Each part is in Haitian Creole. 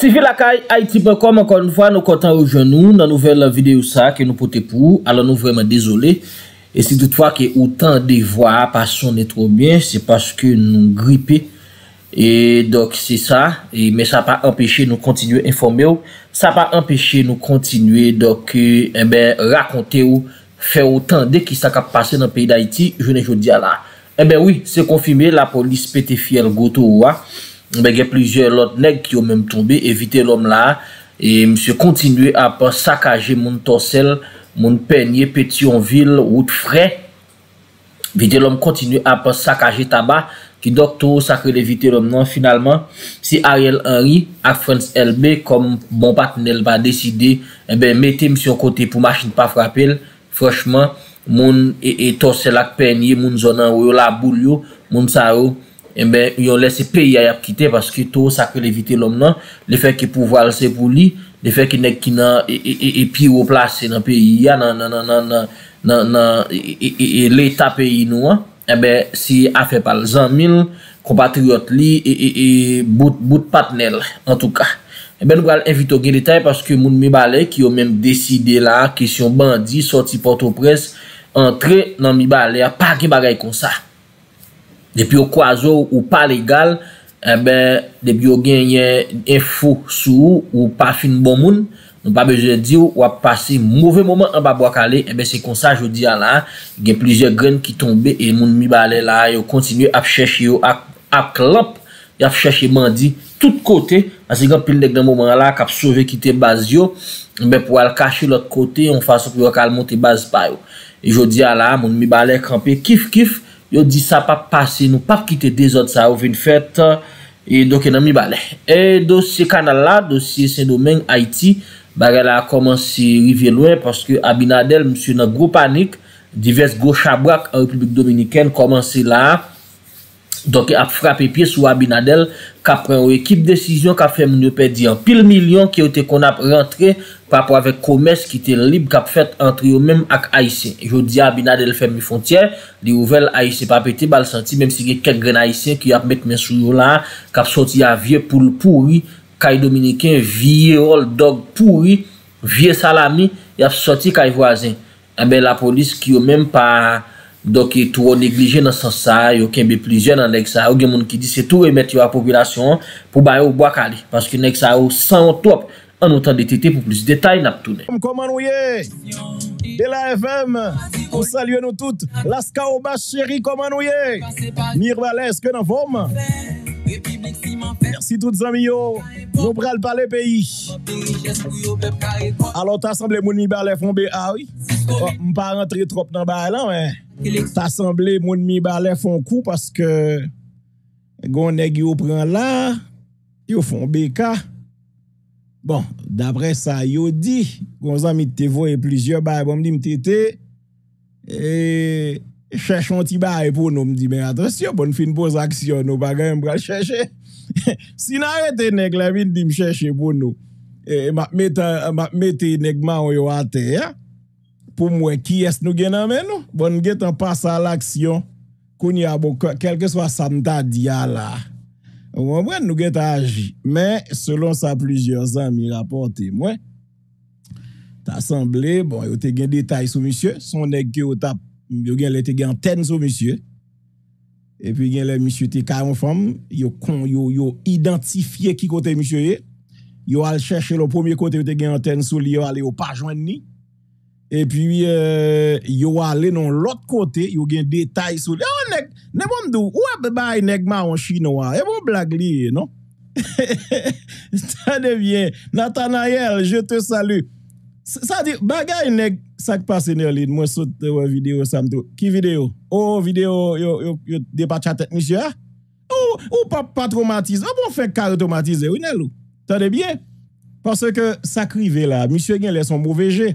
Sifilakay, Aitipan, konman konvwa nou kontan ou joun nou nan nou vel la vide ou sa ke nou pote pou, alon nou vreman dezolé. E si doutwa ke ou tan de vwa pa son ne tro mwen, se paske nou gripe. E dok se sa, e, me sa pa empeshe nou kontinu informe ou, sa pa empeshe nou kontinu e dok e ben rakonte ou fe ou tan de ki sa ka pase nan peyi d'Aiti, jounen joun di ala. E ben ou, se konfime la polis pete fiel goto ou a. Bege plizye lot neg ki yo menm toube evite lom la E msye kontinue ap sakaje moun tosel, moun penye, peti yon vil, wout fre Vite lom kontinue ap sakaje taba ki doktor sakre de vite lom nan Finalman si Ariel Henry ak Frans Elbe kom bon patnel ba deside Ebe eh mette msye yon kote pou machin pa frapel Frashman moun e tosel ak penye moun zonan wou la boulyo moun sarou Eh yon lese peyi a ap kite Paske to sakre levitet lom nan Le fek ki pou valse pou li Le fek ki nek ki nan Et e, e, e pi wop lase nan peyi ya Nan nan nan nan Et lėta peyi nou an eh Se afepal zan mil Kompatriot li Et bout patnel En tout kak eh Ben gwale evite gen detay Paske moun mi balè ki yon men deside la Kisyon bandi so ti pote pres Entre nan mi balè A pa ki bagay kon sa Depi yo kwa zo ou pa legal, ebe, eh depi yo genye info sou ou pa fin bon moun, nou pa beze di ou wap pase mouve moment an ba bo akale, ebe, eh se konsa, jodi ya la, gen plize gren ki tombe, e moun mi bale la, yo kontinye ap cheshe yo, ap klop, ap cheshe mandi, tout kote, ase gen pil dek den moment la, kap sove ki te baz yo, ebe, eh pou al kache lot kote, yon fason pou yo kalmonte baz bayo. E jodi ya la, moun mi bale krampi kif kif, Yo di sa pa pase, nou pa kite de zot sa ou vin fet. E doke nan mi bale. E dosye kanal la, dosye se domen Aiti, bagala a komanse rive lwen, poske Abinadel msye nan gro panik, divers gro chabrak a Republik Dominiken komanse la, Donke ap frape pie sou Abinadel, kap pren ou ekip desisyon, kap fèm nou pè diyan. Pil milyon ki yo te kon ap rentre, pa pou avek komes ki te lip, kap fèt entre yo mèm ak Aïsé. Yo di Abinadel fèm mi fontyè, li ouvel Aïsé pa pète bal santi, mèm si gen kèk gren Aïsé ki ap mèk mensou yo lan, kap soti a vie pou pouri, kay Dominikè, vie old dog pouri, vie salami, yap soti kay vwazen. Ebe la polis ki yo mèm pa... Dok e tou ou neglije nan san sa, yo kembe plije nan nek sa, ou gen moun ki di se tou ou emet yo a popilasyon pou baye ou bo akali. Paske nek sa ou san ou top an ou tan detite pou plis detay nap tou ne. Koman ou ye, be la FM, ou salye nou tout, laska ou bas cheri koman ou ye, mir wale eske nan vom. Mersi tout zami yo, nou pral pale peyi. Alot asamble moun ni bale fombe awi, oh, mpa rentre trop nan baye lan wey. S'assemble moun mi ba le fon kou paske goun neg yo pran la, yo fon beka. Bon, dabre sa yo di, goun zan mi te voye plizye baye bon mdi mte te, e, e chèchon ti baye pou nou mdi mè adres yo, bon fin pos aksyon nou bagay mbra chèche. Si nan yon te neg la vin dim chèche pou nou, e mapme te negman yon yo ate ya, pour moi qui est-ce nous gagnons mais nous bon get en passe à l'action qu'on y a beaucoup quel que soit samedi dia là ouais ouais nous get agi mais selon sa plusieurs amis rapportés moi t'as semblé bon il te gagne détail sur monsieur son nègre qui au tap il gagne les te gagne sur monsieur et puis gagne les monsieur t'es carrément femme yo con yo yo identifié qui côté monsieur est yo al chercher le premier côté où te gagne antenne sur lui aller au pas joindre ni E pi, euh, yo wale non lot kote, yo gen detay sou. Oh, yo nek, nebo mdou, ou a bebay nek ma an chino a? Ebo blag li, non? Tade bien, Nathanael, je te salu. Sa di, bagay nek sak pa senyor li, mwen sote wè video samtou. Ki video? Ou video yo depa chatek, misye? Ou pa traumatize? A bon fek ka automatize, ou ne lou? Tade bien? Pase ke sakri ve la, misye gen lè son mwoveje.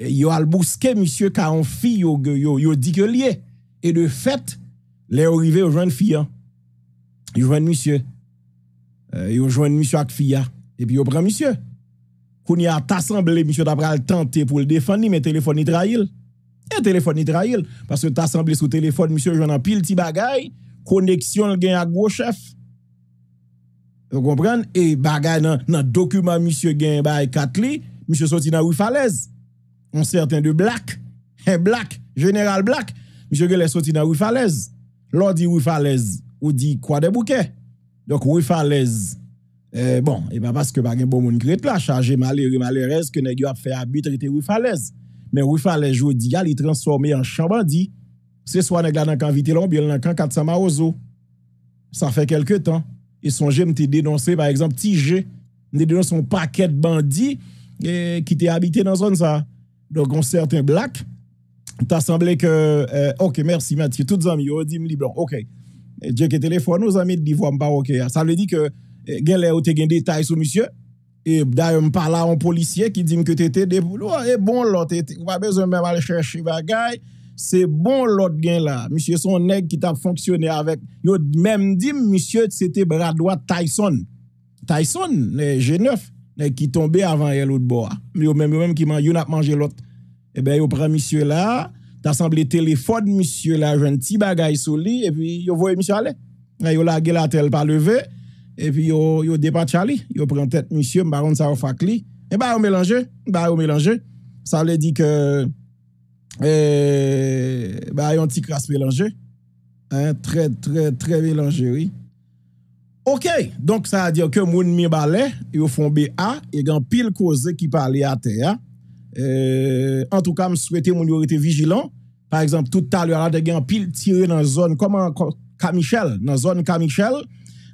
yo al bousqué monsieur ka on fi yo yo yo dit que lié et de fait les arrivé au jeune fille yo joine monsieur euh, yo joine monsieur ak fille et puis yo prend monsieur qu'on y a t'assemblé monsieur d'après le tenter pour le défendre mais téléphone il et téléphone il parce que t'assemblé sous téléphone monsieur joine en pile petit bagaille connexion le gain gros chef vous comprenez et bagaille dans dans document monsieur gain bay 4 li monsieur sorti dans rue falaise un certain de Black, un Black, général Black, monsieur est sorti dans Rue L'on dit Rue ou dit quoi de bouquet Donc Rue eh, bon, et eh pas ben, parce que pas un bon monde qui là, chargé malheureux, malheureuse que gars a fait habiter était Mais Rue Falaise, dis, il transformé en chambandi. C'est soit qui là dans camp ou bien dans camp 400 Maozo. Ça fait quelques temps. Et son j'aime te dénoncé, par exemple, Tigé, dénoncé son paquet de bandits eh, qui étaient habité dans zone ça. do kon ser ten blak ta semble ke, ok, mersi mati, tout zami, yo di m li blok, ok diye ke telefon nou zami, di vwa m pa ok sa li di ke, gen le ou te gen detay sou msye, e da m pala an polisye ki di m ke te te deboulou, e bon lot, e te wabezon me wale chershi bagay, se bon lot gen la, msye son neg ki ta fonksyone avek, yo men dim msye se te bradwa Tyson Tyson, gen 9 qui tombait avant elle l'autre bois. Yo même même qui man, mangé l'autre. et eh ben yo prend monsieur là, t'as semblé téléphone monsieur là, un petit bagage sur lui et puis yo voit monsieur aller. Eh, yo lagué la tête pas levé et puis yo yo départ Charlie, yo prend tête monsieur, Baron ça au facli Et eh bah ben, yo mélanger, bah ben, yo mélanger. Ça veut dire que eh bah un petit crasse mélangé. Hein, très très très mélangé oui. Ok, donk sa a diyo ke moun mibale yo fonbe a, e gen pil koze ki pale ate, ya. En touka m souwete moun yo rete vigilant. Par exemple, touta lyo alade gen pil tire nan zon koman kamichel, nan zon kamichel.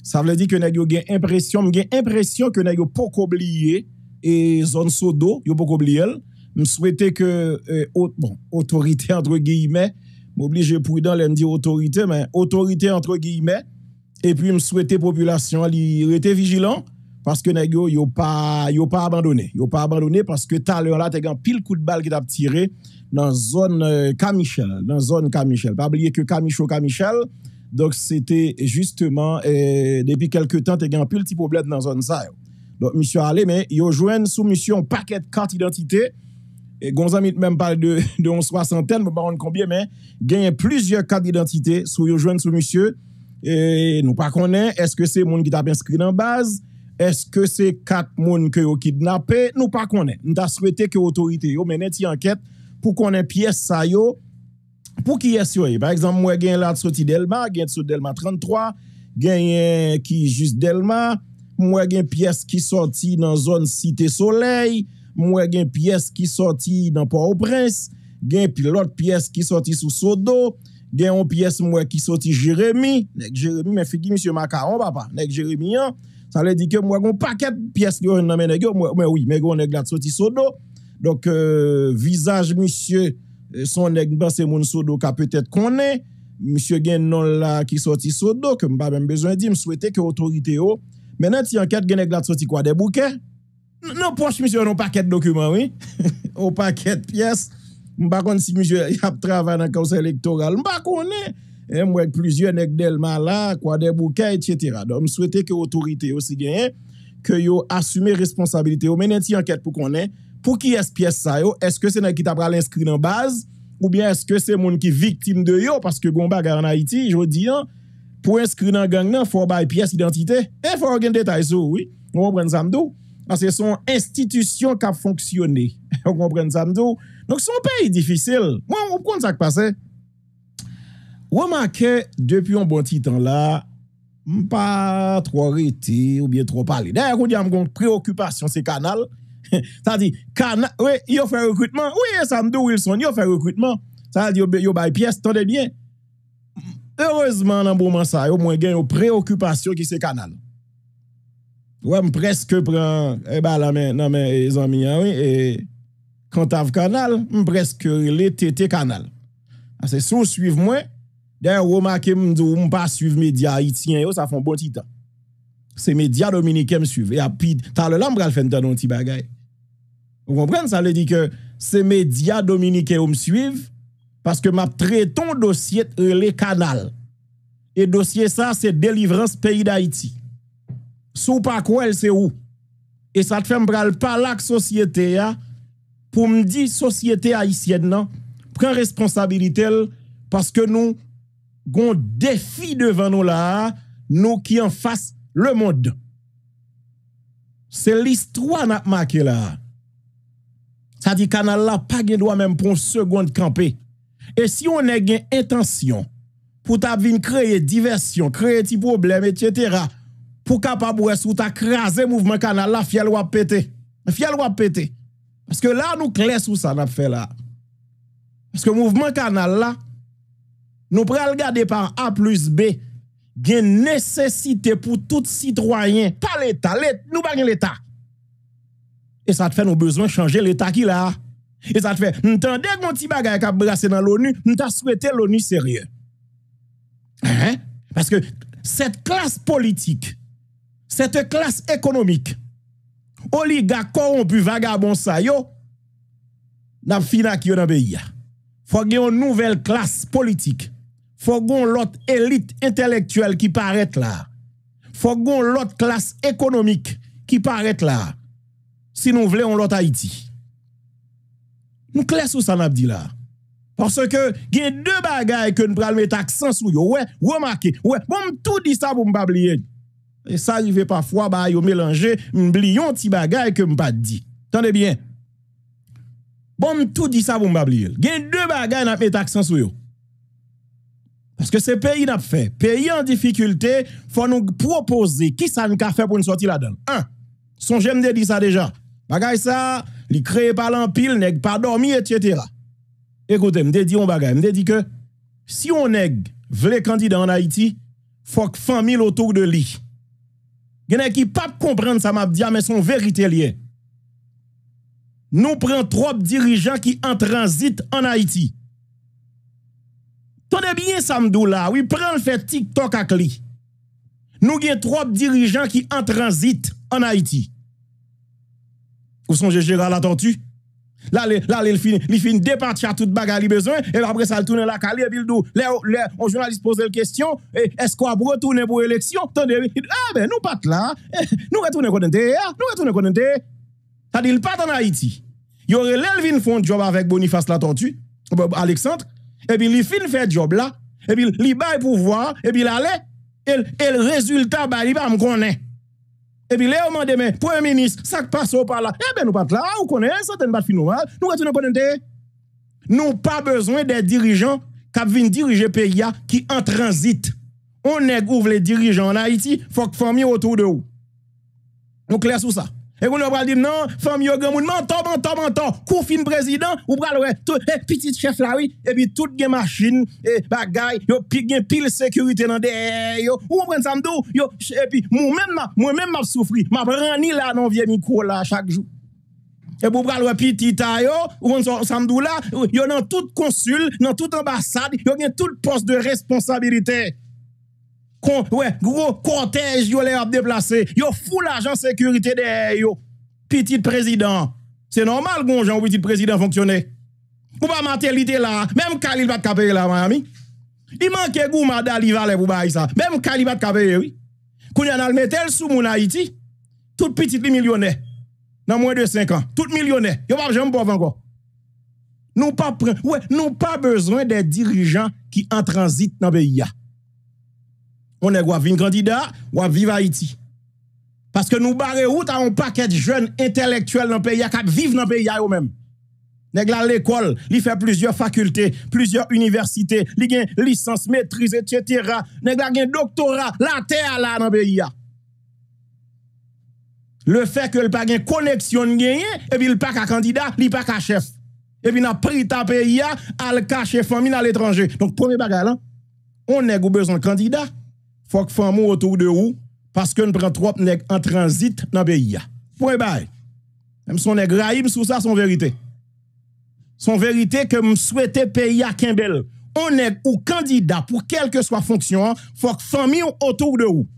Sa vle di ke nage yo gen impresyon, gen impresyon ke nage yo pokobliye e zon sodo, yo pokobliye el. M souwete ke, euh, bon, otorite antre giyime, m oblije pou idan le mdi otorite, men otorite antre giyime, epi m sou ete populasyon li, yo ete vijilan, paske nagyo yo pa abandone, yo pa abandone, paske talon la tegan pil kout bal ki tap tire, nan zon kamichel, nan zon kamichel, pa bliye ke kamicho kamichel, dok se te justeman, depi kelke tan tegan pil ti poblet nan zon sa yo. Dok misyo ale men, yo jwen sou misyon paket kart identite, gonzami mèm pale de 11.60, mèm baron konbyen men, genyen plizye kart identite, sou yo jwen sou misyon, E nou pa konen, eske se moun ki tap inskri nan baz, eske se kat moun ki yo kidnapen, nou pa konen. Nta swete ki otorite yo menen ti anket pou konen piyes sa yo pou ki yes yo e. Par exemple, mwen gen lade soti Delma, gen sot Delma 33, gen ki just Delma, mwen gen piyes ki soti nan zon site Soleil, mwen gen piyes ki soti nan Port-au-Prince, gen pilot piyes ki soti sou Sodo, gen yon piyes mwen ki soti Jeremie, nek Jeremie men fiki msye makaron baba, nek Jeremie yon, sa le di ke mwen kon paket piyes li yon nanmen nek yo, mwen wè wè wè wè yon nek la soti sodo, dok visaj msye son nek basen moun sodo ka pwetet konen, msye gen yon la ki soti sodo, ke mba men bezwen di, mswete ke otorite yo, menen ti anket gen nek la soti kwa de bouke, non poch msye yon paket dokumen wè, ou paket piyes, Mpa kon si mjè yap trava nan kaousa elektoral, mpa konè. Eh, mwek plujen ek del malak, wade boukè, etc. Mswete ke otorite yo sigen, ke yo asume responsabilite yo. Menen ti anket pou konè, pou ki es piyes sa yo, eske se nan ki tabra l'inskri nan baz, ou bien eske se moun ki viktim de yo, paske gombe agar nan Haiti, jodi an, pou inskri nan gang nan, fwa bay piyes identite, e fwa gen detay sou, oui, mwen pren zanmdou. Asè son institisyon kap fonksyonè, mwen pren zanmdou. Donc, son pays difficile. Moi, on compte ça qui passe. Remarquez, depuis un bon petit temps là, pas trop arrêté ou bien trop parlé. D'ailleurs, on que une préoccupation, c'est canal. ça dit, canal, oui, il a fait recrutement. Oui, me Wilson, il a fait recrutement. Ça dit, il y a fait pièce, tenez bien. Heureusement, dans le moment ça, au moins, il y a préoccupation qui c'est canal. Ouais, presque prend, eh ben, non, mais, les amis, hein, oui, et quand tu canal, presque les TT canal. C'est sous suivre moi, d'ailleurs, vous remarquez que je ne pas suivre les médias haïtiens, ça fait un bon titan. C'est les médias dominicains qui me suivent. Et puis, tu as le lambre à faire un petit bagage. Vous Ça veut dire que c'est les médias dominicains qui me suivent parce que ma traite ton dossier les canal. Et dossier ça, c'est délivrance pays d'Haïti. Sous pas quoi, c'est où Et ça te fait un pas la société, hein? pour me dire société haïtienne non, prend responsabilité parce que nous avons défi devant nous là, nous qui en face le monde. C'est l'histoire n'a marqué là. Ça dit canal n'a pas de droit même pour une seconde camper. Et si on a une intention pour ta créer diversion, créer des problèmes, etc. Pour capable ou ta craser mouvement canal là, fiel ou pété. Fiel ou pété. Paske la nou kles ou sa nap fe la. Paske mouvment kanal la, nou prel gade par A plus B, gen nesesite pou tout sitroyen, pa l'Etat, nou bagen l'Etat. E sa te fe nou bezwen chanje l'Etat ki la. E sa te fe, nou tendek moun ti bagay kap brase nan l'ONU, nou ta souwete l'ONU serye. Paske set klas politik, set klas ekonomik, Oli ga koron pu vaga bon sa yo, nap finak yon ap beya. Fok gen yon nouvel klas politik, fok gen yon lot elit intelektuel ki paret la, fok gen yon lot klas ekonomik ki paret la, si nou vle yon lot Haiti. Nou kles ou sa nap di la? Porsè ke gen de bagay ke nou pralme tak sensou yo, ouè, ouè maki, ouè, bon moun tou di sa moun bab liyenj. Et ça arrive parfois, bah, yo mélanger, m'blion ti bagay que m'pas dit. Tendez bien. Bon, tout dit ça, bon, m'oublier. Gen deux bagay n'a met accent sou yo. Parce que ce pays n'a fait. Pays en difficulté, faut nous proposer qui ça nous fait pour nous sortir là-dedans. Un, son j'aime de dit ça déjà. Bagay ça, li créé par l'empile, nèg pas dormi, etc. Écoutez, m'de dit on bagay, m'de dit que si on nèg, vle candidat en Haïti, faut que famille autour de lui genè e ki pap komprende sa map diya men son verite liye nou pren trob dirijan ki an transit an Haiti tonè bie samdou la wè wi pren fè tik tok ak li nou gen trob dirijan ki an transit an Haiti ou son jè jè gal atantou? La li fin depat cha tout baga li bezon E apre sa l toune la kali E bil do, le, o jounalist pose l kestyon E eskwa pou retoune pou eleksyon Tande, a be nou pat la Nou retoune konen te, a, nou retoune konen te Sa di l pat an Haiti Yo re l elvin foun job avek Boniface Latontu Aleksantre E bil li fin fè job la E bil li bay pou vwa, e bil ale E l rezultat bay li bay m konen Et puis, là, on m'a pour un ministre, ça passe par là. Eh bien, nous pas là, vous connaît, ça pas de nous retournons hein. connaître. Nous pas besoin des dirigeants qui viennent diriger pays qui en transit. On ouvre les dirigeants en Haïti, il faut que familles autour de vous. Nous clair sur ça. E kou nou pral di nan, fami yo gen moun, nan tan, nan tan, nan tan, kou fin prezident, ou pral wè, eh, piti chef la wè, epi tout gen masjin, eh, bagay, yo gen pil sekurite nan de, yo, ou vren samdou, yo, epi moun menman, moun menman soufri, moun ren ni la nan vye mikou la chak jou. E pou pral wè piti ta yo, ou vren samdou la, yo nan tout konsul, nan tout ambasad, yo gen tout post de responsabilite. gros cortège yo les a déplacé. Yo fou l'agent sécurité de yo. Petit président. C'est normal gon Jean petit président fonctionne. Ou pas l'idée là, même Khalil va te là Miami. Il manque gouma madali valait pour bail ça. Même Khalil va te payer oui. Qu'on y a mettre sous mon Haïti. Tout petit millionnaire. Dans moins de 5 ans, tout millionnaire. Yo pas jamais pauvre encore. Nous pas ouais, pas besoin des dirigeants qui en transit dans le pays on est un candidat, ou vivre Haïti. Parce que nous barrer route à un paquet de jeunes intellectuels dans le pays, qui vivent dans le pays eux-mêmes. Nèg l'école, il fait plusieurs facultés, plusieurs universités, il une licence, maîtrise, etc. Nèg a un doctorat, la terre là dans le pays. Le fait que le pas une connexion gagne, et puis le pas de candidat, il pas de chef. Et puis a pris ta pays à le cacher famille à l'étranger. Donc premier bagage hein. on nèg besoin de candidats. fòk fòm mò wotour de wou, paske n pran tròp nèk an transit nan beyi ya. Fòm e bay, m son nèk raib sou sa son verite. Son verite ke m souwete peyi ya kembèl. On nèk ou kandida pou kelke swa fonksyon, fòk fòm mò wotour de wou.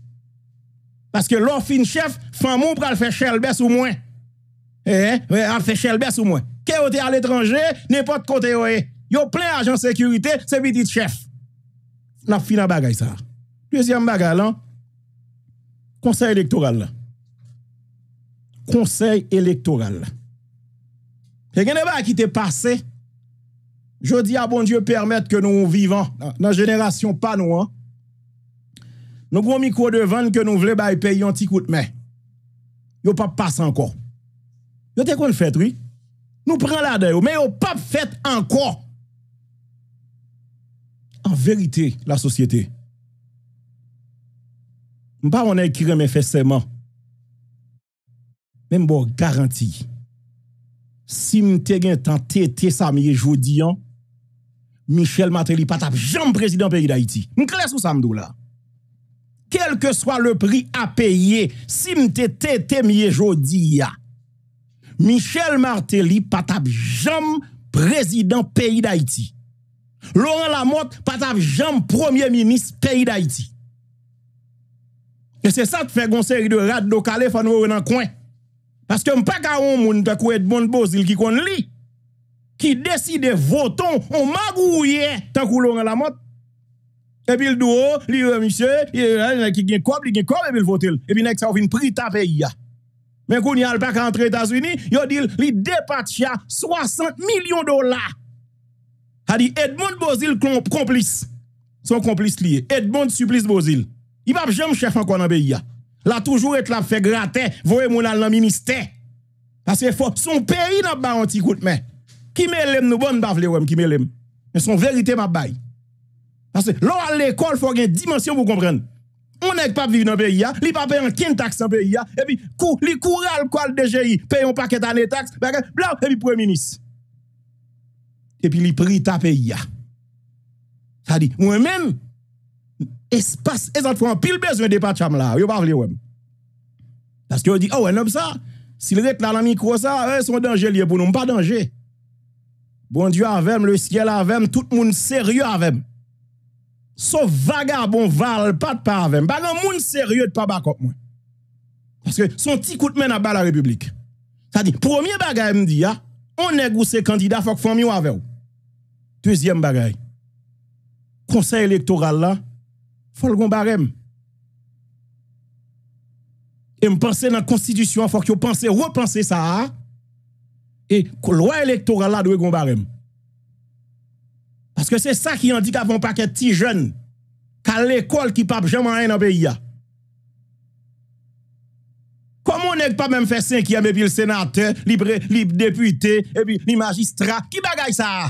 Paske lò fin chèf fòm mò pral fè chèl bè sou mwen. E, e fè chèl bè sou mwen. Ke ote al etranje, nèpote kote yo e. Yo plè ajan sekyurite, se bitit chèf. Nò fin a bagay sa a. Deuxième bagarre, conseil électoral. Conseil électoral. Et n'est pas qui est passé. Je dis à bon Dieu permettre que nous vivons dans la génération pas nous. Hein? Nous avons de devant que nous voulons payer un petit coup de main. Yo pas passé encore. Yo te qu'on fait oui. Nous prenons la mais yo pas fait encore. En vérité la société Mpa mwen ek kire men fese man Men mbo garanti Si mte gen tan tete sa miye jodi an Michel Martelly patap jom prezident peyi da iti Mkle sou samdou la Kelke swa le pri a peyi Si mte tete miye jodi ya Michel Martelly patap jom prezident peyi da iti Laurent Lamotte patap jom premier mimis peyi da iti E se sa te fe gonseri de rad do kale fa nou re nan kwen. Paske m pe ka ou moun takou Edmond Bozil ki kon li. Ki deside voton, on magouye takou loun an la mot. Epi l dou ou, li re misye, ki gen kob, li gen kob epi l votel. Epi nek sa ou fin prita pe ya. Men kou ni al pe ka antre Etats-Unis, yo dil li depat ya 60 milyon dola. Hadi Edmond Bozil kon plis. Son komplis li. Edmond supplis Bozil. I pap jèm chèf an kwa nan peyi ya. La toujou et la fe grate, voè moun al nan ministè. Pase e fò, son peyi nan ba an ti kout mè. Kimè lem nou bon bavle wèm, kimè lem. E son verite mabay. Pase lò al l'ekol fò gen dimensyon mou kompren. Moun ek pap viv nan peyi ya, li pap pey an kin taks nan peyi ya, e pi li kou ral kwa al deje yi, pey an paket an e taks, blan, e pi pou e minis. E pi li pri ta peyi ya. Sa di, moun men mèm, espace, exact un pile besoin de patcham là, yo pas vle Parce que vous dit, oh, un homme ça, s'il là dans micro ça, sont son danger lié pour nous, pas danger. Bon Dieu avec le ciel avec tout le monde sérieux avec Sauf vagabond, val, pas de pas avec Pas le monde sérieux de pas bakop moi. Parce que son petit coup de main à bas la République. Ça dit, premier bagage me dit, on est ces candidat, faut que famille avec Deuxième bagage. Conseil électoral là, faut le barème. Et me penser dans la constitution, faut que vous pensez, repensez ça. Et loi électorale là doit barème. Parce que c'est ça qui handicap un paquet de petits jeunes qu'à l'école qui pape jamais rien dans le pays. Comment on n'est pas même fait cinquième et puis le sénateur, libre député, et puis le magistrat, qui bagaille ça?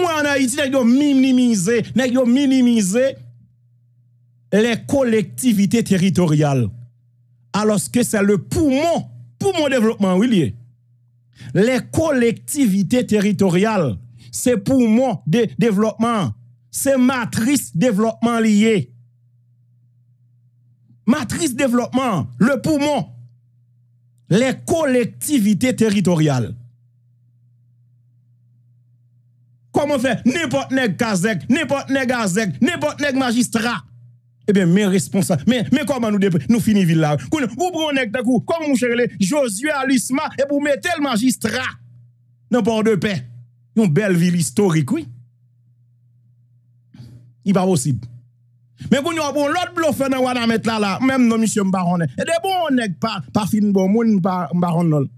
Moi, en Haïti, yo les collectivités territoriales. Alors que c'est le poumon, poumon développement, oui, Les collectivités territoriales, c'est poumon de développement. C'est matrice développement lié Matrice développement, le poumon. Les collectivités territoriales. komon fe, ne pot nek kazek, ne pot nek azek, ne pot nek magistra. Ebe, eh men responsa, men komon nou depen, nou fini villav. Koun yo, ou prou nek te kou, kon mou cherele, Josue Alisma, e pou me tel magistra, nan por de pe, yon bel vil historik, oui. I pa posib. Men koun yo, bon, lot blofe nan wana met la la, menm nan misyon mba ronnen. E de bon, nek pa, pa fin bon, moun mba ronnen.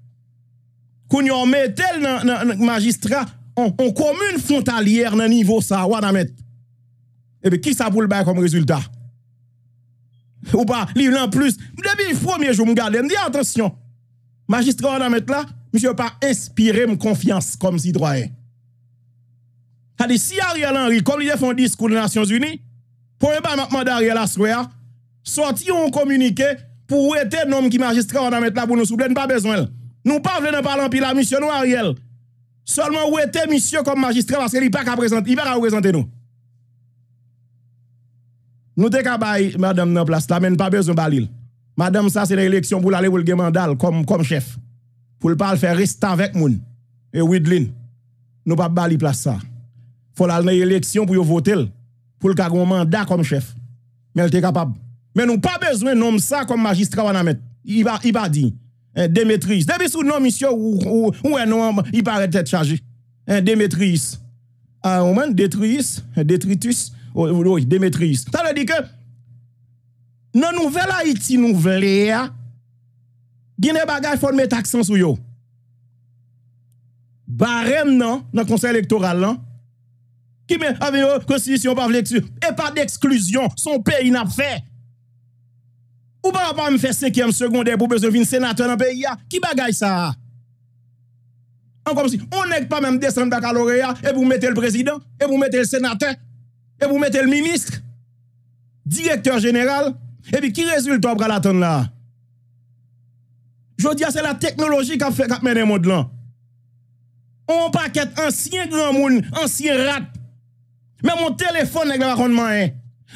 Koun yo, me tel nan magistra, on, commune frontalière dans niveau ça, on mettre. Et bien, qui ça pour le bail comme résultat? Ou pas, lui, en plus, depuis le premier jour, je me garde, je dis attention, magistrat, on je là, monsieur pas inspiré me confiance comme citoyen. cest si Ariel Henry, comme il a fait un discours des Nations Unies, pour le pas maintenant, Ariel Aswea, sorti un communiqué pour être un homme qui magistrat, on mettre là pour nous soulever, pas besoin. Nous ne parlons pas de parler en pile monsieur, nous, Ariel. Seulement où était monsieur comme magistrat parce qu'il n'est pas présenter, il pas qu'à présenter nous. Nous te madame nous place là, mais pas besoin de balil. Madame ça c'est l'élection pour aller pour le comme comme chef. Pour ne pas faire rester avec moun. Et Widlin. Nous pas bali place ça. Faut aller dans l'élection pour voter pour le un mandat comme chef. Mais elle est capable. Mais nous pas besoin nom ça comme magistrat on a mettre. Il va il va dire Eh, Demetrius... Demetrius... Non, eh, non, eh, Demetrius... Ah, oh, oh, Demetrius... Demetrius... Ta la di ke... Nan nouvel a iti nouvelè... Gine bagaj fòl mèt aksans ou yo... Gine bagaj non, fòl mèt aksans ou yo... Barem nan... Nan konsey elektoral nan... Kimè avè ah, yo... Oh, Kosi si yon pa vleksu... E pa d'eksklusyon... Son pe yon ap fè... Ou pa apan mi fè sèkèm sèkondè pou bezò vin sènatè nan peyi ya? Ki bagay sa? An kom si? Ou nèk pa mèm desèm da kalore ya? E pou mètè l'prezident? E pou mètè l'sènatè? E pou mètè l'ministre? Direktèr jenéral? E pi ki rezultò pralaton la? Je di a sè la teknologi kap mèdè mod lan. Ou an pakèt ansyen gran moun, ansyen rat. Mèm moun tèlefon nèk l'akondman yè.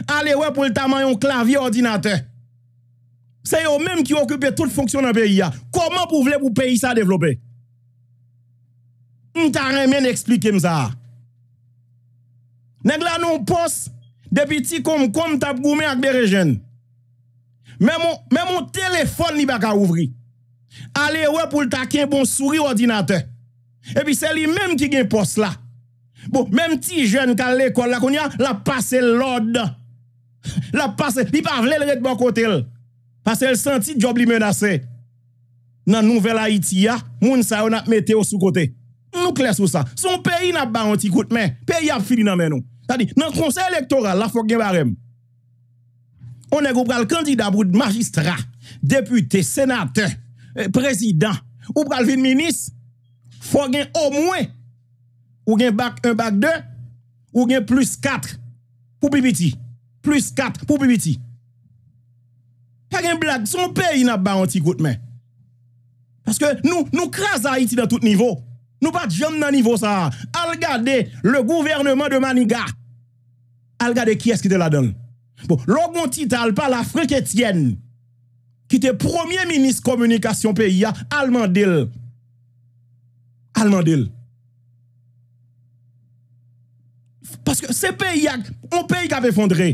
Ale wè pou l'taman yon klavye ordinatè. c'est eux-mêmes qui occupent toutes fonctions dans le pays. Comment vous voulez pour pays ça développer? peux rien expliquer ça. Nèg la non poste de petit comme comme t'a goumé avec des jeunes. Même mon téléphone n'est pas ouvert. Allez ouais pour taquer bon sourire ordinateur. Et puis c'est lui même qui un poste là. Bon, même petit jeune qui à l'école là qu'on a, la passe l'ordre. La passé, il pas voulait le mon côté. Parce qu'elle sentit job li menacé. Dans Nouvelle Haïti, moun sa yon ap mette au sous côté. Nous clair sur ça. Son pays n'a pas un petit coup de main. Pays a fini dans main nous. C'est-à-dire, dans le conseil électoral, là, faut gen barème. On est le candidat pour magistrat, député, sénateur, euh, président, ou pral vin ministre. Faut gen au moins, ou gen bac 1, bac 2, ou gen plus 4 pour Bibiti. Plus 4 pour Bibiti. Fèk en blag, son peyi nan ba an ti gout men. Paske nou, nou kras Haiti nan tout nivou. Nou pa djom nan nivou sa. Al gade, le gouvernement de Maniga. Al gade, ki es ki te la don? Bon, lòk moun tital pa l'Afrique etienne. Ki te premier ministre communication peyi ya, Alman Dil. Alman Dil. Paske se peyi ya, an peyi ka ve fondre.